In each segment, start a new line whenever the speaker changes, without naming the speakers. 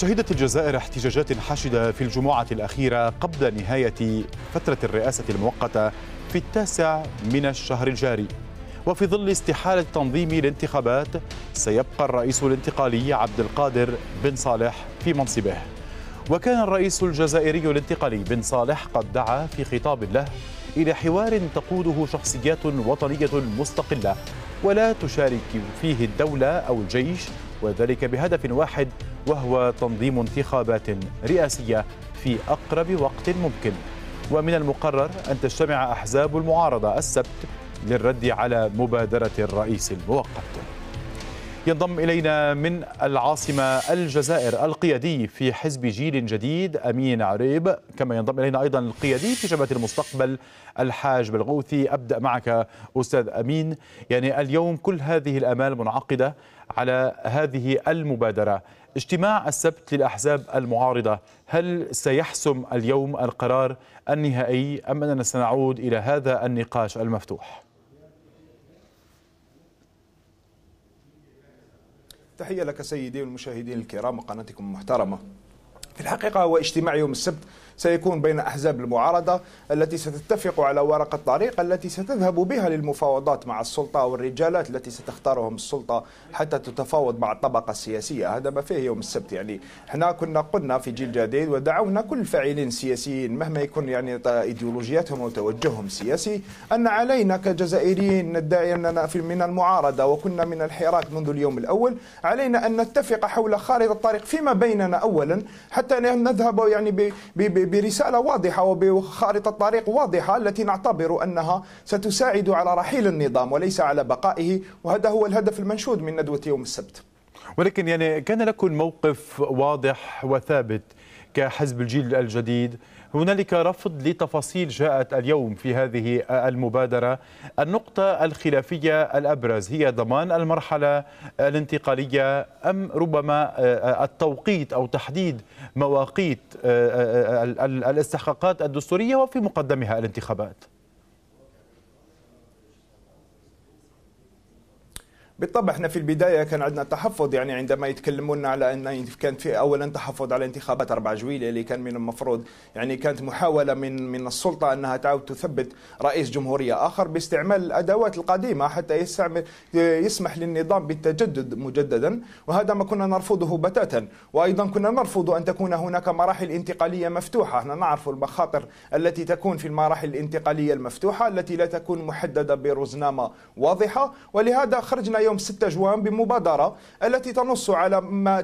شهدت الجزائر احتجاجات حاشدة في الجمعة الأخيرة قبل نهاية فترة الرئاسة المؤقتة في التاسع من الشهر الجاري وفي ظل استحالة تنظيم الانتخابات سيبقى الرئيس الانتقالي عبد القادر بن صالح في منصبه وكان الرئيس الجزائري الانتقالي بن صالح قد دعا في خطاب له إلى حوار تقوده شخصيات وطنية مستقلة ولا تشارك فيه الدولة أو الجيش وذلك بهدف واحد وهو تنظيم انتخابات رئاسية في أقرب وقت ممكن ومن المقرر أن تجتمع أحزاب المعارضة السبت للرد على مبادرة الرئيس المؤقت ينضم إلينا من العاصمة الجزائر القيادي في حزب جيل جديد أمين عريب كما ينضم إلينا أيضا القيادي في شبكة المستقبل الحاج بلغوثي أبدأ معك أستاذ أمين يعني اليوم كل هذه الأمال منعقدة على هذه المبادرة اجتماع السبت للأحزاب المعارضة هل سيحسم اليوم القرار النهائي أم أننا سنعود إلى هذا النقاش المفتوح؟
تحية لك سيدي والمشاهدين الكرام وقناتكم المحترمة في الحقيقة هو اجتماع يوم السبت سيكون بين أحزاب المعارضة التي ستتفق على ورقة طريق التي ستذهب بها للمفاوضات مع السلطة والرجالات التي ستختارهم السلطة حتى تتفاوض مع الطبقة السياسية هذا ما فيه يوم السبت يعني احنا كنا قلنا في جيل جديد ودعونا كل الفاعلين السياسيين مهما يكون يعني ايديولوجياتهم وتوجههم السياسي ان علينا كجزائريين ندعي اننا في من المعارضه وكنا من الحراك منذ اليوم الاول علينا ان نتفق حول خارطه الطريق فيما بيننا اولا حتى نذهب يعني برسالة واضحة وبخارطة طريق واضحة التي نعتبر أنها ستساعد على رحيل النظام وليس على بقائه وهذا هو الهدف المنشود من ندوة يوم السبت
ولكن يعني كان لكم موقف واضح وثابت كحزب الجيل الجديد هنالك رفض لتفاصيل جاءت اليوم في هذه المبادرة النقطة الخلافية الأبرز هي ضمان المرحلة الانتقالية أم ربما آه، التوقيت أو تحديد مواقيت آه، آه، الاستحقاقات الدستورية وفي مقدمها الانتخابات
بالطبع احنا في البدايه كان عندنا تحفظ يعني عندما يتكلمون على ان كان في اولا تحفظ على انتخابات 4 جويليه اللي كان من المفروض يعني كانت محاوله من من السلطه انها تعاود تثبت رئيس جمهوريه اخر باستعمال الادوات القديمه حتى يستعمل يسمح للنظام بالتجدد مجددا وهذا ما كنا نرفضه بتاتا وايضا كنا نرفض ان تكون هناك مراحل انتقاليه مفتوحه احنا نعرف المخاطر التي تكون في المراحل الانتقاليه المفتوحه التي لا تكون محدده برزنامه واضحه ولهذا خرجنا يوم 6 جوان بمبادرة التي تنص على ما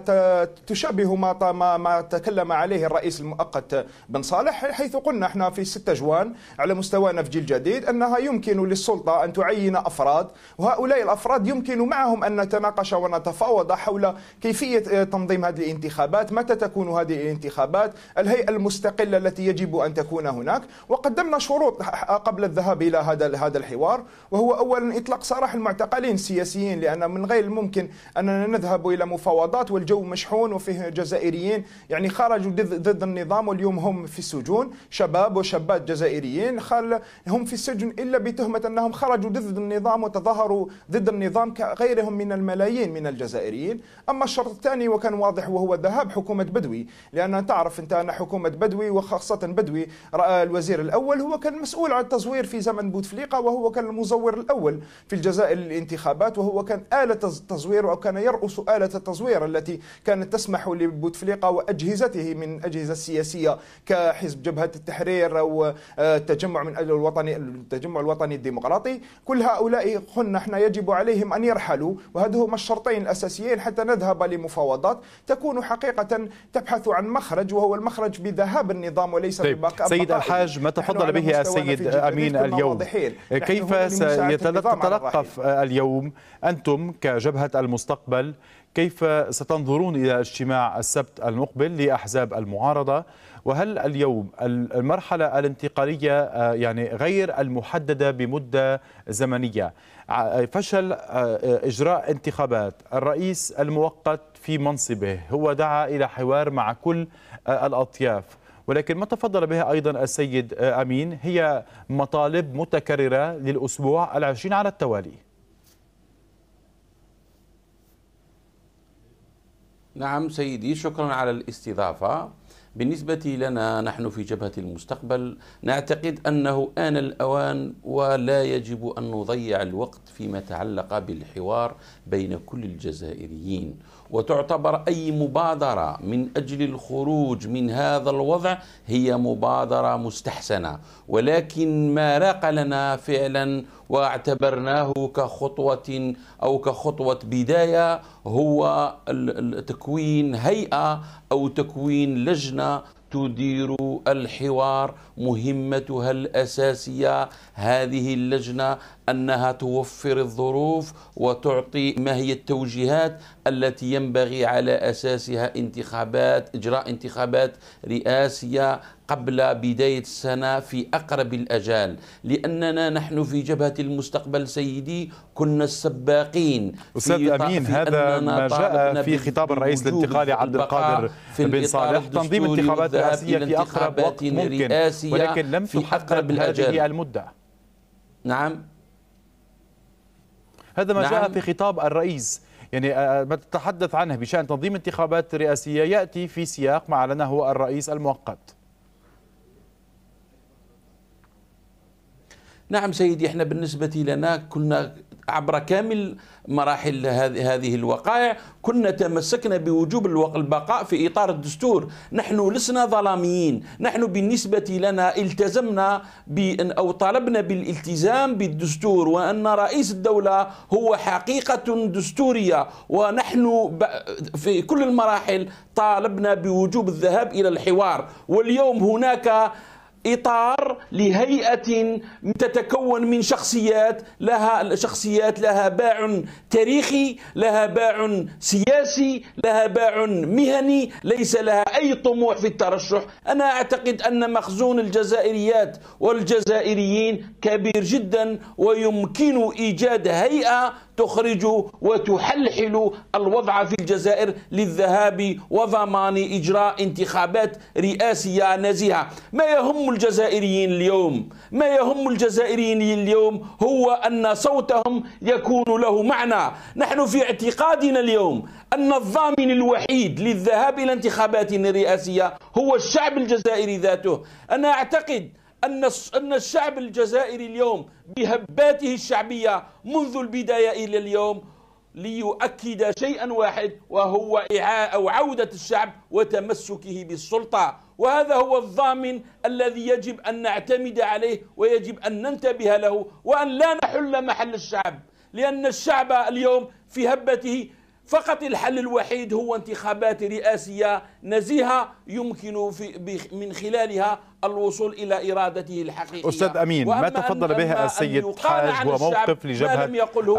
تشبه ما ما, تكلم عليه الرئيس المؤقت بن صالح حيث قلنا احنا في 6 جوان على مستوى نفج الجديد أنها يمكن للسلطة أن تعين أفراد وهؤلاء الأفراد يمكن معهم أن نتناقش ونتفاوض حول كيفية تنظيم هذه الانتخابات متى تكون هذه الانتخابات الهيئة المستقلة التي يجب أن تكون هناك وقدمنا شروط قبل الذهاب إلى هذا هذا الحوار وهو أولا إطلاق سراح المعتقلين السياسيين الجزائريين لأن من غير الممكن أننا نذهب إلى مفاوضات والجو مشحون وفيه جزائريين يعني خرجوا ضد النظام واليوم هم في السجون شباب وشابات جزائريين خل هم في السجن إلا بتهمة أنهم خرجوا ضد النظام وتظاهروا ضد النظام كغيرهم من الملايين من الجزائريين أما الشرط الثاني وكان واضح وهو ذهاب حكومة بدوي لأن تعرف أنت أن حكومة بدوي وخاصة بدوي رأى الوزير الأول هو كان مسؤول عن التزوير في زمن بوتفليقة وهو كان المزور الأول في الجزائر للانتخابات وهو وكان آلة تزوير وكان يرأس آلة التزوير التي كانت تسمح لبوتفليقة وأجهزته من أجهزة سياسية كحزب جبهة التحرير أو آه، التجمع من أجل الوطني التجمع الوطني الديمقراطي كل هؤلاء قلنا احنا يجب عليهم أن يرحلوا وهذا هما الشرطين الأساسيين حتى نذهب لمفاوضات تكون حقيقة تبحث عن مخرج وهو المخرج بذهاب النظام وليس طيب. ببقاء سيد الحاج ما تفضل
به السيد أمين اليوم كيف سيتلقف اليوم أن أنتم كجبهة المستقبل كيف ستنظرون إلى اجتماع السبت المقبل لأحزاب المعارضة وهل اليوم المرحلة الانتقالية آه، يعني غير المحددة بمدة زمنية آه، فشل آه، إجراء انتخابات الرئيس المؤقت في منصبه هو دعا إلى حوار مع كل الأطياف ولكن ما تفضل بها أيضا السيد أمين هي مطالب متكررة للأسبوع العشرين على التوالي
نعم سيدي شكرا على الاستضافة بالنسبة لنا نحن في جبهة المستقبل نعتقد أنه آن الأوان ولا يجب أن نضيع الوقت فيما تعلق بالحوار بين كل الجزائريين وتعتبر أي مبادرة من أجل الخروج من هذا الوضع هي مبادرة مستحسنة ولكن ما راق لنا فعلا واعتبرناه كخطوة أو كخطوة بداية هو تكوين هيئة أو تكوين لجنة تدير الحوار مهمتها الاساسيه هذه اللجنه انها توفر الظروف وتعطي ما هي التوجيهات التي ينبغي على اساسها انتخابات اجراء انتخابات رئاسيه قبل بداية السنة في أقرب الأجال لأننا نحن في جبهة المستقبل سيدي كنا السباقين أستاذ أمين هذا ما جاء في خطاب الرئيس الانتقالي عبد القادر بن صالح تنظيم انتخابات رئاسية في أقرب وقت ممكن ولكن لم في أقرب الأجال المدة نعم
هذا ما نعم. جاء في خطاب الرئيس يعني آه، آه، ما تتحدث عنه بشأن تنظيم انتخابات رئاسية يأتي في سياق ما أعلنه الرئيس المؤقت
نعم سيدي احنا بالنسبة لنا كنا عبر كامل مراحل هذه الوقائع كنا تمسكنا بوجوب البقاء في إطار الدستور نحن لسنا ظلاميين نحن بالنسبة لنا التزمنا بأن أو طالبنا بالالتزام بالدستور وأن رئيس الدولة هو حقيقة دستورية ونحن في كل المراحل طالبنا بوجوب الذهاب إلى الحوار واليوم هناك اطار لهيئه تتكون من شخصيات لها شخصيات لها باع تاريخي لها باع سياسي لها باع مهني ليس لها اي طموح في الترشح انا اعتقد ان مخزون الجزائريات والجزائريين كبير جدا ويمكن ايجاد هيئه تخرج وتحلحل الوضع في الجزائر للذهاب وضمان إجراء انتخابات رئاسية نزيهة ما يهم الجزائريين اليوم ما يهم الجزائريين اليوم هو أن صوتهم يكون له معنى نحن في اعتقادنا اليوم أن الضامن الوحيد للذهاب إلى انتخابات رئاسية هو الشعب الجزائري ذاته أنا أعتقد أن أن الشعب الجزائري اليوم بهباته الشعبية منذ البداية إلى اليوم ليؤكد شيئا واحد وهو أو عودة الشعب وتمسكه بالسلطة وهذا هو الضامن الذي يجب أن نعتمد عليه ويجب أن ننتبه له وأن لا نحل محل الشعب لأن الشعب اليوم في هبته فقط الحل الوحيد هو انتخابات رئاسية نزيهة يمكن في من خلالها الوصول إلى إرادته الحقيقية أستاذ أمين ما تفضل به السيد حاج هو موقف لجبهة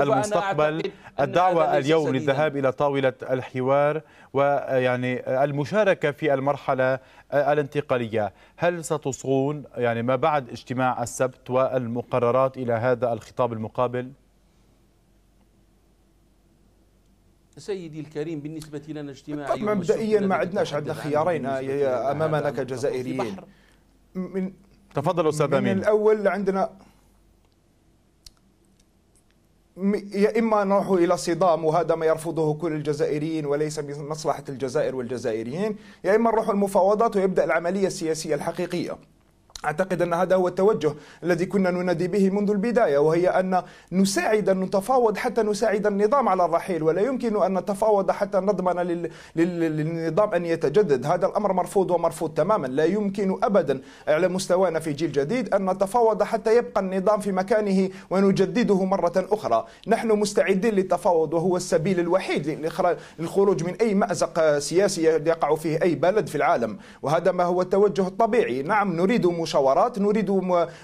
المستقبل
الدعوة اليوم للذهاب إلى طاولة الحوار ويعني المشاركة في المرحلة آه، الانتقالية هل ستصغون يعني ما بعد اجتماع السبت والمقررات إلى هذا الخطاب المقابل؟
سيدي الكريم بالنسبة لنا اجتماعي طبعا مبدئيا ما
عندناش عندنا خيارين آه، أمامنا كجزائريين من تفضل أستاذ أمين من الأول عندنا يا إما نروح إلى صدام وهذا ما يرفضه كل الجزائريين وليس من مصلحة الجزائر والجزائريين يا إما نروح المفاوضات ويبدأ العملية السياسية الحقيقية أعتقد أن هذا هو التوجه الذي كنا ننادي به منذ البداية وهي أن نساعد أن نتفاوض حتى نساعد النظام على الرحيل ولا يمكن أن نتفاوض حتى نضمن للنظام أن يتجدد هذا الأمر مرفوض ومرفوض تماما لا يمكن أبدا على مستوانا في جيل جديد أن نتفاوض حتى يبقى النظام في مكانه ونجدده مرة أخرى نحن مستعدين للتفاوض وهو السبيل الوحيد للخروج من أي مأزق سياسي يقع فيه أي بلد في العالم وهذا ما هو التوجه الطبيعي نعم نريد مش مشاورات نريد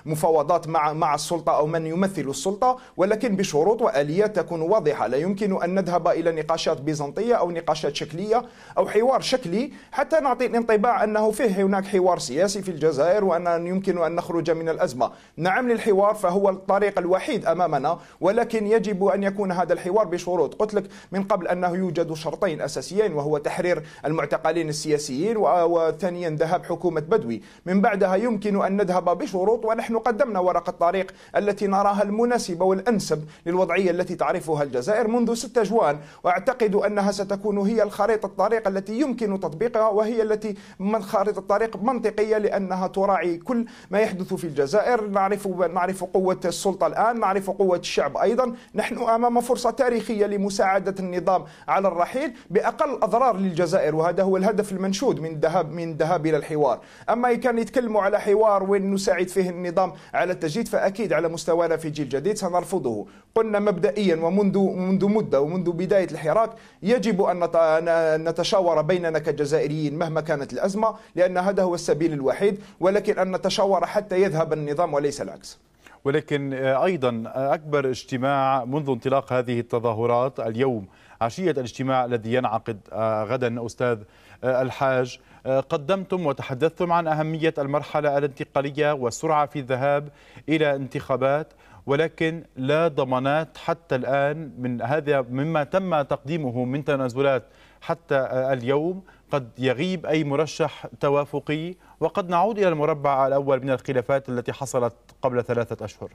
مفاوضات مع مع السلطه او من يمثل السلطه ولكن بشروط واليات تكون واضحه لا يمكن ان نذهب الى نقاشات بيزنطيه او نقاشات شكليه او حوار شكلي حتى نعطي الانطباع انه فيه هناك حوار سياسي في الجزائر وان يمكن ان نخرج من الازمه نعم للحوار فهو الطريق الوحيد امامنا ولكن يجب ان يكون هذا الحوار بشروط قلت لك من قبل انه يوجد شرطين اساسيين وهو تحرير المعتقلين السياسيين وثانيا ذهاب حكومه بدوي من بعدها يمكن أن نذهب بشروط ونحن قدمنا ورقة طريق التي نراها المناسبة والأنسب للوضعية التي تعرفها الجزائر منذ 6 جوان وأعتقد أنها ستكون هي الخريطة الطريق التي يمكن تطبيقها وهي التي من خريطة طريق منطقية لأنها تراعي كل ما يحدث في الجزائر نعرف نعرف قوة السلطة الآن نعرف قوة الشعب أيضا نحن أمام فرصة تاريخية لمساعدة النظام على الرحيل بأقل أضرار للجزائر وهذا هو الهدف المنشود من ذهاب من ذهاب إلى الحوار أما كان يتكلموا على حوار الحوار وين نساعد فيه النظام على التجديد فاكيد على مستوانا في جيل جديد سنرفضه قلنا مبدئيا ومنذ منذ مده ومنذ بدايه الحراك يجب ان نتشاور بيننا كجزائريين مهما كانت الازمه لان هذا هو السبيل الوحيد ولكن ان نتشاور حتى يذهب النظام وليس العكس
ولكن آه، ايضا آه، اكبر اجتماع منذ انطلاق هذه التظاهرات اليوم عشيه الاجتماع الذي ينعقد آه، غدا استاذ الحاج قدمتم وتحدثتم عن أهمية المرحلة الانتقالية والسرعة في الذهاب إلى انتخابات ولكن لا ضمانات حتى الآن من هذا مما تم تقديمه من تنازلات حتى اليوم قد يغيب أي مرشح توافقي وقد نعود إلى المربع الأول من الخلافات التي حصلت قبل ثلاثة أشهر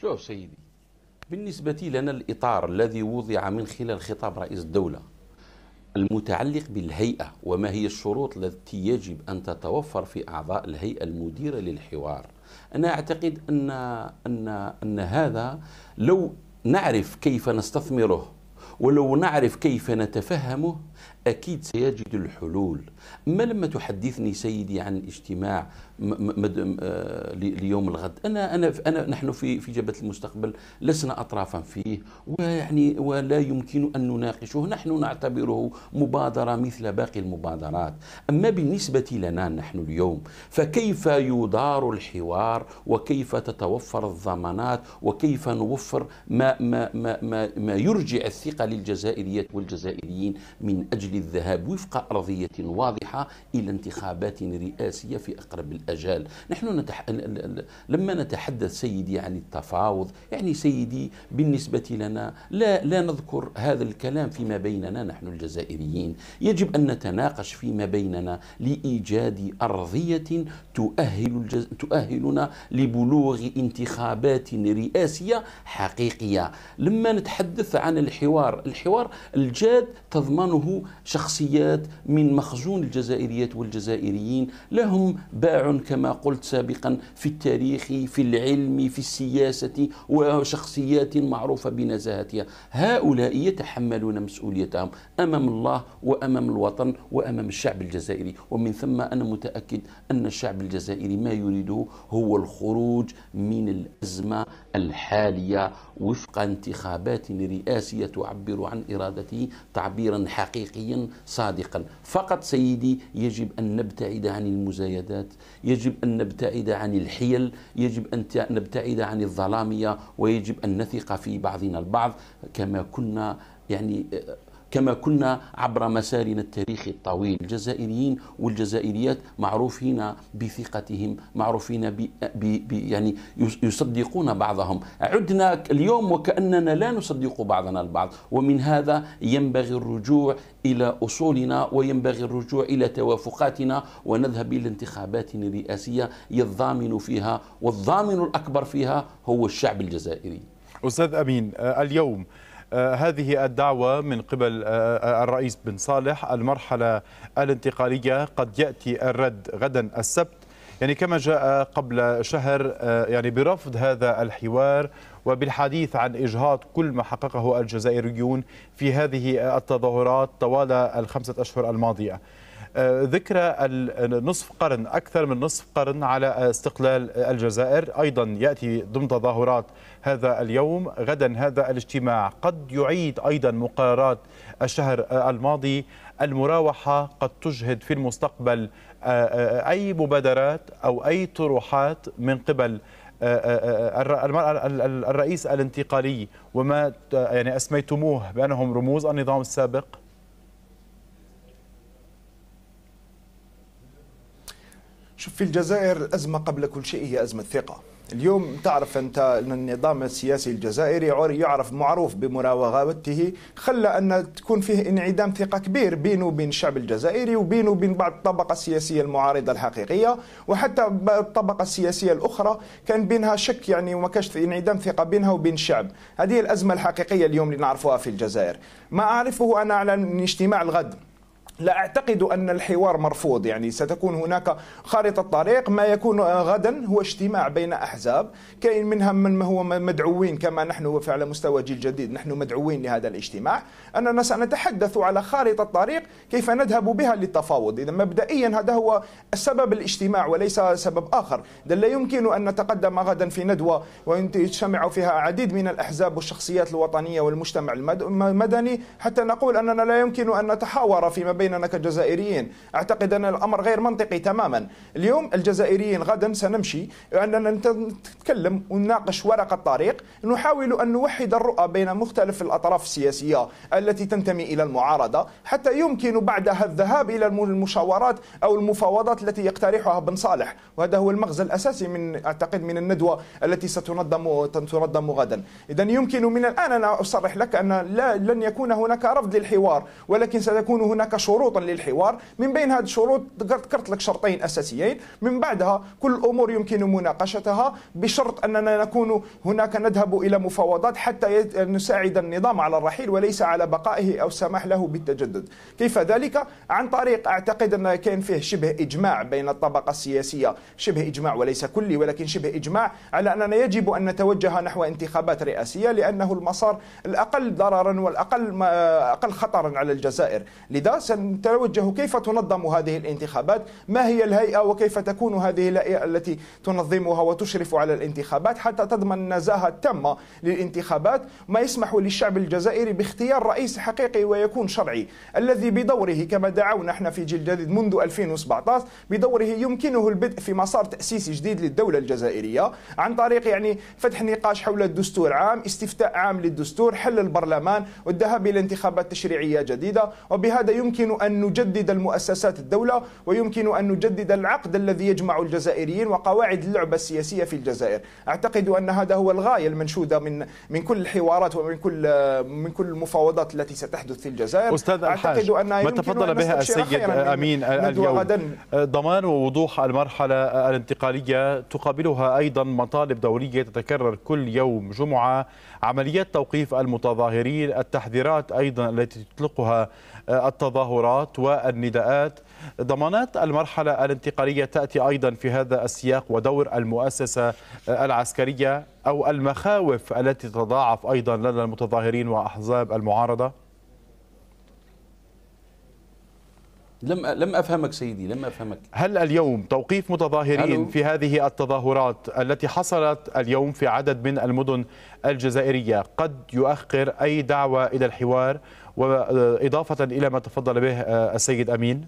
شوف سيدي بالنسبة لنا الإطار الذي وضع من خلال خطاب رئيس الدولة المتعلق بالهيئة وما هي الشروط التي يجب أن تتوفر في أعضاء الهيئة المديرة للحوار أنا أعتقد أن, أن, أن هذا لو نعرف كيف نستثمره ولو نعرف كيف نتفهمه أكيد سيجد الحلول ما لما تحدثني سيدي عن اجتماع آه، ليوم الغد أنا, أنا, أنا نحن في, في جبهة المستقبل لسنا أطرافا فيه ويعني ولا يمكن أن نناقشه نحن نعتبره مبادرة مثل باقي المبادرات أما بالنسبة لنا نحن اليوم فكيف يدار الحوار وكيف تتوفر الضمانات وكيف نوفر ما, ما, ما, ما, ما يرجع الثقة للجزائريات والجزائريين من أجل الذهاب وفق أرضية واضحة إلى انتخابات رئاسية في أقرب الأجال نحن نتح... لما نتحدث سيدي عن التفاوض يعني سيدي بالنسبة لنا لا, لا نذكر هذا الكلام فيما بيننا نحن الجزائريين يجب أن نتناقش فيما بيننا لإيجاد أرضية تؤهل الجز... تؤهلنا لبلوغ انتخابات رئاسية حقيقية لما نتحدث عن الحوار الحوار الجاد تضمنه شخصيات من مخزون الجزائريات والجزائريين لهم باع كما قلت سابقا في التاريخ في العلم في السياسة وشخصيات معروفة بنزاهتها هؤلاء يتحملون مسؤوليتهم أمام الله وأمام الوطن وأمام الشعب الجزائري ومن ثم أنا متأكد أن الشعب الجزائري ما يريده هو الخروج من الأزمة الحالية وفق انتخابات رئاسية تعبر عن إرادته تعبيرا حقيقيا حقيقيا صادقا فقط سيدي يجب أن نبتعد عن المزايدات يجب أن نبتعد عن الحيل يجب أن نبتعد عن الظلامية ويجب أن نثق في بعضنا البعض كما كنا يعني آه، كما كنا عبر مسارنا التاريخي الطويل الجزائريين والجزائريات معروفين بثقتهم معروفين ب... ب... ب... يعني يصدقون بعضهم عدنا اليوم وكأننا لا نصدق بعضنا البعض ومن هذا ينبغي الرجوع إلى أصولنا وينبغي الرجوع إلى توافقاتنا ونذهب إلى انتخابات رئاسية يضامن فيها والضامن الأكبر فيها هو الشعب الجزائري أستاذ أمين آه، اليوم آه، هذه الدعوة من قبل
آه، آه، الرئيس بن صالح المرحلة الانتقالية قد يأتي الرد غدا السبت يعني كما جاء قبل شهر يعني برفض هذا الحوار وبالحديث عن إجهاض كل ما حققه الجزائريون في هذه التظاهرات طوال الخمسة أشهر الماضية ذكرى النصف قرن أكثر من نصف قرن على استقلال الجزائر أيضا يأتي ضمن تظاهرات هذا اليوم غدا هذا الاجتماع قد يعيد أيضا مقررات الشهر الماضي المراوحة قد تجهد في المستقبل آه، آه، أي مبادرات أو أي طروحات من قبل آه، الرئيس الانتقالي وما يعني اسميتموه بانهم رموز النظام
السابق شوف في الجزائر الأزمة قبل كل شيء هي أزمة ثقة اليوم تعرف أنت أن النظام السياسي الجزائري يعرف معروف بمراوغاته خلى أن تكون فيه انعدام ثقة كبير بينه وبين الشعب الجزائري وبينه وبين بعض الطبقة السياسية المعارضة الحقيقية وحتى الطبقة السياسية الأخرى كان بينها شك يعني وما كانش انعدام ثقة بينها وبين الشعب هذه الأزمة الحقيقية اليوم اللي نعرفها في الجزائر ما أعرفه أنا على اجتماع الغد لا اعتقد ان الحوار مرفوض يعني ستكون هناك خارطه طريق ما يكون آه، غدا هو اجتماع بين احزاب كاين منها من هو مدعوين كما نحن على مستوى جيل جديد نحن مدعوين لهذا الاجتماع اننا سنتحدث على خارطه طريق كيف نذهب بها للتفاوض اذا مبدئيا هذا هو سبب الاجتماع وليس سبب اخر لا يمكن ان نتقدم غدا في ندوه ويجتمع فيها عديد من الاحزاب والشخصيات الوطنيه والمجتمع المدني حتى نقول اننا لا يمكن ان نتحاور فيما بين بيننا كجزائريين اعتقد ان الامر غير منطقي تماما اليوم الجزائريين غدا سنمشي اننا نتكلم ونناقش ورقه الطريق نحاول ان نوحد الرؤى بين مختلف الاطراف السياسيه التي تنتمي الى المعارضه حتى يمكن بعدها الذهاب الى المشاورات او المفاوضات التي يقترحها بن صالح وهذا هو المغزى الاساسي من اعتقد من الندوه التي ستنظم تنظم غدا اذا يمكن من الان انا اصرح لك ان لا لن يكون هناك رفض للحوار ولكن ستكون هناك شروط شروطا للحوار من بين هذه الشروط ذكرت لك شرطين اساسيين من بعدها كل الامور يمكن مناقشتها بشرط اننا نكون هناك نذهب الى مفاوضات حتى نساعد النظام على الرحيل وليس على بقائه او السماح له بالتجدد كيف ذلك عن طريق اعتقد ان كان فيه شبه اجماع بين الطبقه السياسيه شبه اجماع وليس كلي ولكن شبه اجماع على اننا يجب ان نتوجه نحو انتخابات رئاسيه لانه المسار الاقل ضررا والاقل اقل خطرا على الجزائر لذا نتوجه كيف تنظم هذه الانتخابات ما هي الهيئة وكيف تكون هذه الهيئة التي تنظمها وتشرف على الانتخابات حتى تضمن نزاهة تامة للانتخابات ما يسمح للشعب الجزائري باختيار رئيس حقيقي ويكون شرعي الذي بدوره كما دعونا احنا في جيل جديد منذ 2017 بدوره يمكنه البدء في مسار تأسيسي جديد للدولة الجزائرية عن طريق يعني فتح نقاش حول الدستور عام استفتاء عام للدستور حل البرلمان والذهاب إلى انتخابات تشريعية جديدة وبهذا يمكن يمكن أن نجدد المؤسسات الدولة ويمكن أن نجدد العقد الذي يجمع الجزائريين وقواعد اللعبة السياسية في الجزائر أعتقد أن هذا هو الغاية المنشودة من من كل الحوارات ومن كل من كل المفاوضات التي ستحدث في الجزائر أستاذ أعتقد أن ما تفضل أن بها السيد أمين اليوم غداً.
أه، ضمان ووضوح المرحلة الانتقالية تقابلها أيضا مطالب دولية تتكرر كل يوم جمعة عمليات توقيف المتظاهرين التحذيرات أيضا التي تطلقها التظاهرات والنداءات ضمانات المرحلة الانتقالية تأتي أيضا في هذا السياق ودور المؤسسة العسكرية أو المخاوف التي تتضاعف أيضا لدى المتظاهرين وأحزاب المعارضة
لم لم افهمك سيدي لم افهمك
هل اليوم توقيف متظاهرين في هذه التظاهرات التي حصلت اليوم في عدد من المدن الجزائريه قد يؤخر اي دعوه الى الحوار وإضافة إلى ما تفضل به آه، السيد أمين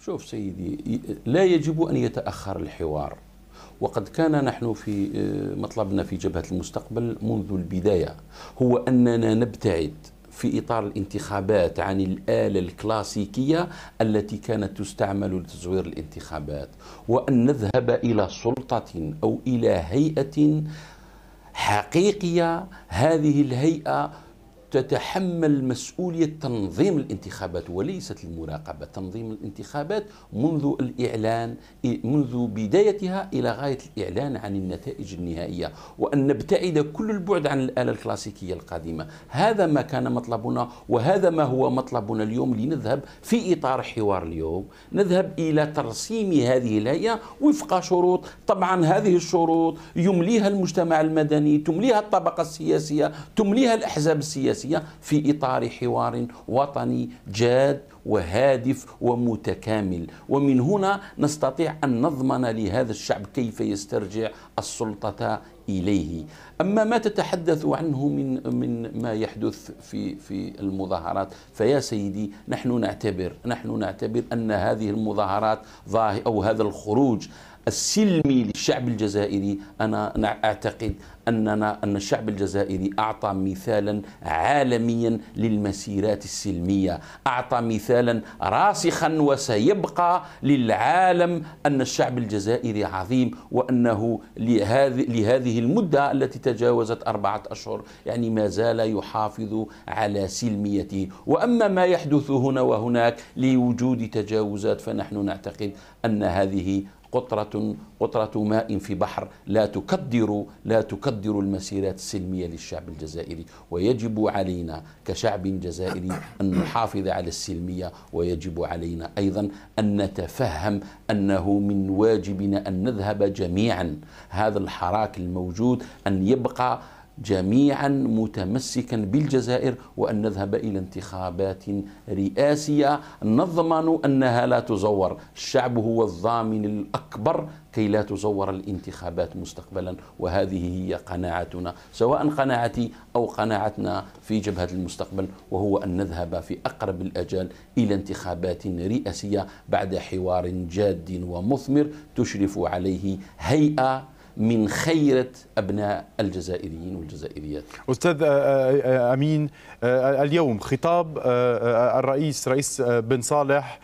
شوف سيدي لا يجب أن يتأخر الحوار وقد كان نحن في آه، مطلبنا في جبهة المستقبل منذ البداية هو أننا نبتعد في إطار الانتخابات عن الآلة الكلاسيكية التي كانت تستعمل لتزوير الانتخابات وأن نذهب إلى سلطة أو إلى هيئة حقيقية هذه الهيئة تتحمل مسؤولية تنظيم الانتخابات وليست المراقبة تنظيم الانتخابات منذ الإعلان منذ بدايتها إلى غاية الإعلان عن النتائج النهائية وأن نبتعد كل البعد عن الآلة الكلاسيكية القديمة هذا ما كان مطلبنا وهذا ما هو مطلبنا اليوم لنذهب في إطار حوار اليوم نذهب إلى ترسيم هذه الهيئة وفق شروط طبعا هذه الشروط يمليها المجتمع المدني تمليها الطبقة السياسية تمليها الأحزاب السياسية السياسية في إطار حوار وطني جاد وهادف ومتكامل ومن هنا نستطيع أن نضمن لهذا الشعب كيف يسترجع السلطة إليه أما ما تتحدث عنه من, من ما يحدث في, في المظاهرات فيا سيدي نحن نعتبر نحن نعتبر أن هذه المظاهرات أو هذا الخروج السلمي للشعب الجزائري أنا, أعتقد أننا أن الشعب الجزائري أعطى مثالا عالميا للمسيرات السلمية أعطى مثالا راسخا وسيبقى للعالم أن الشعب الجزائري عظيم وأنه لهذه لهذه المدة التي تجاوزت أربعة أشهر يعني ما زال يحافظ على سلميته وأما ما يحدث هنا وهناك لوجود تجاوزات فنحن نعتقد أن هذه قطرة قطرة ماء في بحر لا تكدر لا تكدر المسيرات السلمية للشعب الجزائري ويجب علينا كشعب جزائري أن نحافظ على السلمية ويجب علينا أيضا أن نتفهم أنه من واجبنا أن نذهب جميعا هذا الحراك الموجود أن يبقى جميعا متمسكا بالجزائر وان نذهب الى انتخابات رئاسيه نضمن انها لا تزور، الشعب هو الضامن الاكبر كي لا تزور الانتخابات مستقبلا وهذه هي قناعتنا، سواء قناعتي او قناعتنا في جبهه المستقبل وهو ان نذهب في اقرب الاجال الى انتخابات رئاسيه بعد حوار جاد ومثمر تشرف عليه هيئه من خيرة أبناء الجزائريين والجزائريات أستاذ آه،
آه، آه، أمين اليوم خطاب الرئيس رئيس بن صالح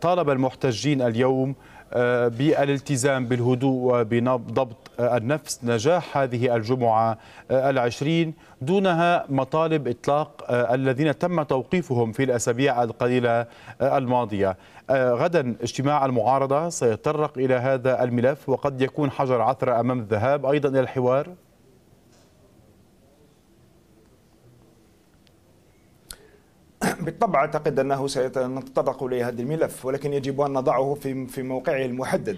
طالب المحتجين اليوم بالالتزام بالهدوء وبضبط النفس نجاح هذه الجمعة العشرين دونها مطالب إطلاق الذين تم توقيفهم في الأسابيع القليلة الماضية آه، غدا اجتماع المعارضة سيتطرق إلى هذا الملف وقد يكون حجر عثرة أمام الذهاب أيضا إلى الحوار
بالطبع اعتقد انه سنتطرق الى هذا الملف ولكن يجب ان نضعه في في موقعه المحدد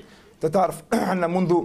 تعرف ان منذ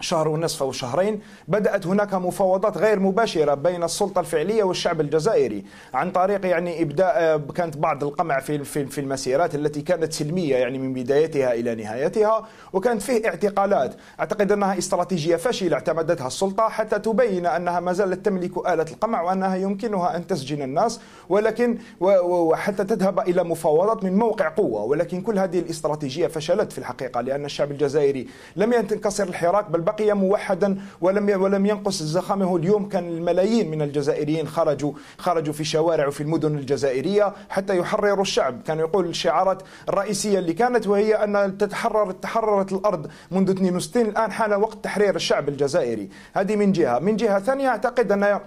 شهر ونصف أو شهرين بدأت هناك مفاوضات غير مباشرة بين السلطة الفعلية والشعب الجزائري عن طريق يعني إبداء آه، كانت بعض القمع في في المسيرات التي كانت سلمية يعني من بدايتها إلى نهايتها وكانت فيه اعتقالات أعتقد أنها استراتيجية فاشلة اعتمدتها السلطة حتى تبين أنها ما زالت تملك آلة القمع وأنها يمكنها أن تسجن الناس ولكن وحتى تذهب إلى مفاوضات من موقع قوة ولكن كل هذه الاستراتيجية فشلت في الحقيقة لأن الشعب الجزائري لم ينكسر الحراك بل بقي موحدا ولم ولم ينقص زخمه اليوم كان الملايين من الجزائريين خرجوا خرجوا في الشوارع وفي المدن الجزائرية حتى يحرروا الشعب كان يقول الشعارات الرئيسية اللي كانت وهي أن تتحرر تحررت الأرض منذ 62 الآن حان وقت تحرير الشعب الجزائري هذه من جهة من جهة ثانية أعتقد أن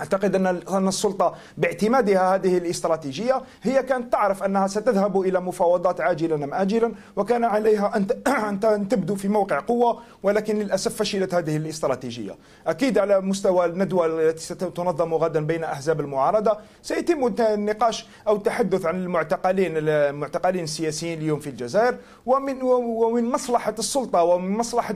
أعتقد أن السلطة باعتمادها هذه الاستراتيجية هي كانت تعرف أنها ستذهب إلى مفاوضات عاجلا أم آجلا وكان عليها أن تبدو في موقع قوة ولكن للأسف فشلت هذه الاستراتيجية أكيد على مستوى الندوة التي ستنظم غدا بين أحزاب المعارضة سيتم النقاش أو التحدث عن المعتقلين المعتقلين السياسيين اليوم في الجزائر ومن ومن مصلحة السلطة ومن مصلحة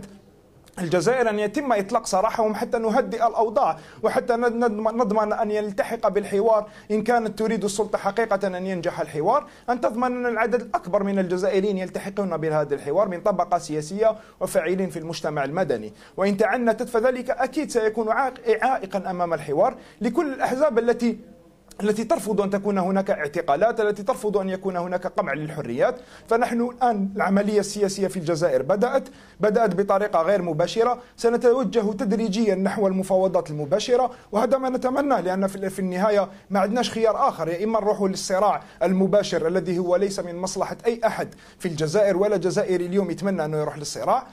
الجزائر أن يتم إطلاق سراحهم حتى نهدئ الأوضاع وحتى نضمن أن يلتحق بالحوار إن كانت تريد السلطة حقيقة أن ينجح الحوار أن تضمن أن العدد الأكبر من الجزائريين يلتحقون بهذا الحوار من طبقة سياسية وفاعلين في المجتمع المدني وإن تعنتت فذلك أكيد سيكون عائقا أمام الحوار لكل الأحزاب التي التي ترفض أن تكون هناك اعتقالات التي ترفض أن يكون هناك قمع للحريات فنحن الآن العملية السياسية في الجزائر بدأت بدأت بطريقة غير مباشرة سنتوجه تدريجيا نحو المفاوضات المباشرة وهذا ما نتمناه لأن في النهاية ما عندناش خيار آخر يا إما نروح للصراع المباشر الذي هو ليس من مصلحة أي أحد في الجزائر ولا جزائري اليوم يتمنى أنه يروح للصراع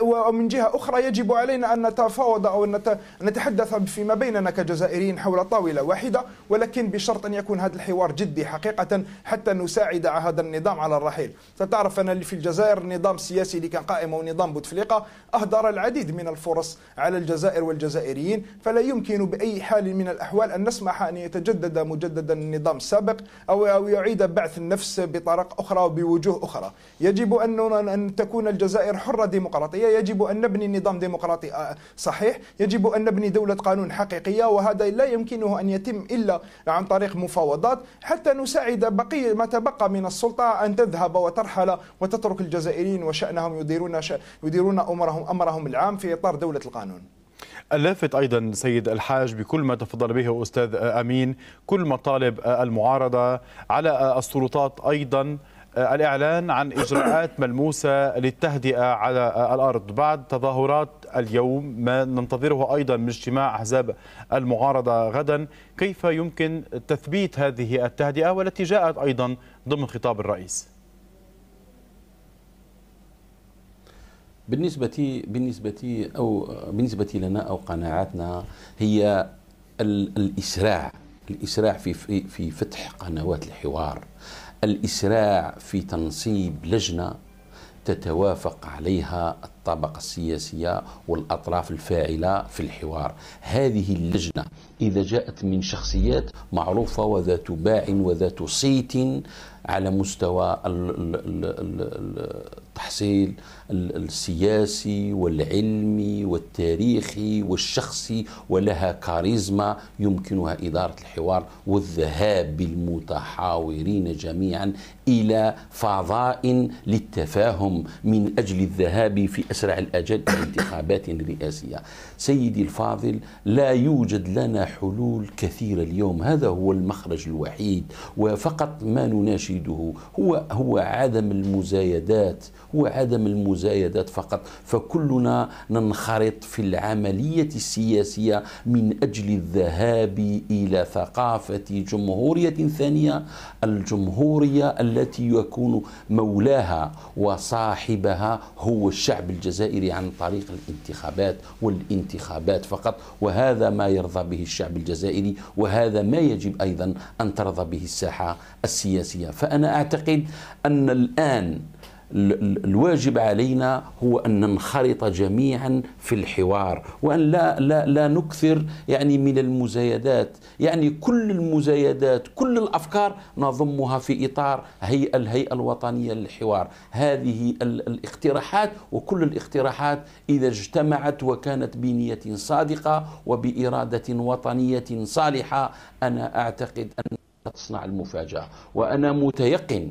ومن جهة أخرى يجب علينا أن نتفاوض أو أن نتحدث فيما بيننا كجزائريين حول طاولة واحدة ولكن بشرط أن يكون هذا الحوار جدي حقيقة حتى نساعد هذا النظام على الرحيل ستعرف أن في الجزائر النظام السياسي اللي كان قائم ونظام بوتفليقة أهدر العديد من الفرص على الجزائر والجزائريين فلا يمكن بأي حال من الأحوال أن نسمح أن يتجدد مجددا النظام السابق أو او يعيد بعث النفس بطرق أخرى وبوجوه أخرى يجب أن تكون الجزائر حرة ديمقراطية يجب أن نبني نظام ديمقراطي آه، صحيح يجب أن نبني دولة قانون حقيقية وهذا لا يمكنه أن يتم إلا عن طريق مفاوضات حتى نساعد بقية ما تبقى من السلطة أن تذهب وترحل وتترك الجزائريين وشأنهم يديرون يديرون أمرهم أمرهم العام في إطار دولة القانون.
اللافت ايضا سيد الحاج بكل ما تفضل به استاذ امين كل مطالب المعارضه على السلطات ايضا الإعلان عن إجراءات ملموسة للتهدئة على الأرض بعد تظاهرات اليوم ما ننتظره أيضا من اجتماع أحزاب المعارضة غدا كيف يمكن تثبيت هذه التهدئة والتي جاءت أيضا ضمن خطاب الرئيس
بالنسبة بالنسبة أو بالنسبة لنا أو قناعاتنا هي الإسراع الإسراع في في فتح قنوات الحوار الإسراع في تنصيب لجنة تتوافق عليها الطبقة السياسية والأطراف الفاعلة في الحوار هذه اللجنة إذا جاءت من شخصيات معروفة وذات باع وذات صيت على مستوى التحصيل السياسي والعلمي والتاريخي والشخصي ولها كاريزما يمكنها إدارة الحوار والذهاب بالمتحاورين جميعا إلى فضاء للتفاهم من أجل الذهاب في أسرع الأجل إلى انتخابات رئاسية سيدي الفاضل لا يوجد لنا حلول كثيرة اليوم هذا هو المخرج الوحيد وفقط ما نناشده هو هو عدم المزايدات وعدم المزايدات فقط فكلنا ننخرط في العملية السياسية من أجل الذهاب إلى ثقافة جمهورية ثانية الجمهورية التي يكون مولاها وصاحبها هو الشعب الجزائري عن طريق الانتخابات والانتخابات فقط وهذا ما يرضى به الشعب الجزائري وهذا ما يجب أيضا أن ترضى به الساحة السياسية فأنا أعتقد أن الآن الواجب علينا هو ان ننخرط جميعا في الحوار وان لا لا لا نكثر يعني من المزايدات يعني كل المزايدات كل الافكار نضمها في اطار هيئه الهيئه الوطنيه للحوار هذه الاقتراحات وكل الاقتراحات اذا اجتمعت وكانت بنيه صادقه وباراده وطنيه صالحه انا اعتقد ان تصنع المفاجاه وانا متيقن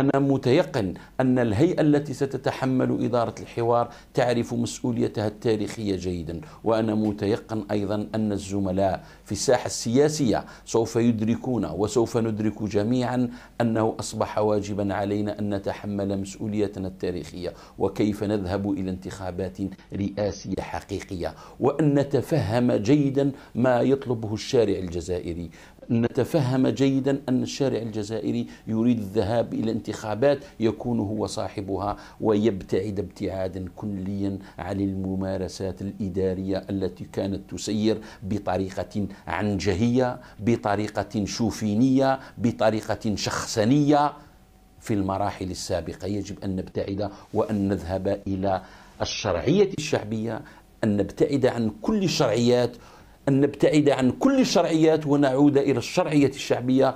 أنا متيقن أن الهيئة التي ستتحمل إدارة الحوار تعرف مسؤوليتها التاريخية جيدا وأنا متيقن أيضا أن الزملاء في الساحة السياسية سوف يدركون وسوف ندرك جميعا أنه أصبح واجبا علينا أن نتحمل مسؤوليتنا التاريخية وكيف نذهب إلى انتخابات رئاسية حقيقية وأن نتفهم جيدا ما يطلبه الشارع الجزائري نتفهم جيدا أن الشارع الجزائري يريد الذهاب إلى انتخابات يكون هو صاحبها ويبتعد ابتعادا كليا عن الممارسات الإدارية التي كانت تسير بطريقة عنجهية بطريقة شوفينية بطريقة شخصنية في المراحل السابقة يجب أن نبتعد وأن نذهب إلى الشرعية الشعبية أن نبتعد عن كل الشرعيات أن نبتعد عن كل الشرعيات ونعود إلى الشرعية الشعبية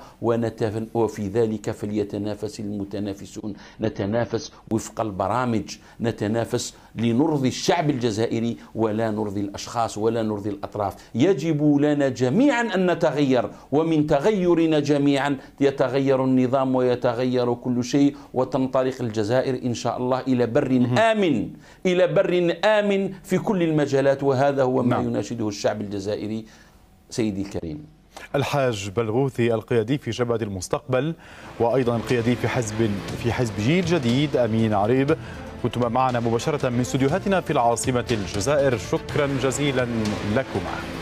وفي ذلك فليتنافس المتنافسون نتنافس وفق البرامج نتنافس لنرضي الشعب الجزائري ولا نرضي الأشخاص ولا نرضي الأطراف يجب لنا جميعا أن نتغير ومن تغيرنا جميعا يتغير النظام ويتغير كل شيء وتنطلق الجزائر إن شاء الله إلى بر آمن إلى بر آمن في كل المجالات وهذا هو ما نعم. يناشده الشعب الجزائري سيدي الكريم
الحاج بلغوثي القيادي في جبهة المستقبل وأيضا القيادي في حزب في حزب جيل جديد أمين عريب كنتما معنا مباشرة من استديوهاتنا في العاصمة الجزائر شكرا جزيلا لكما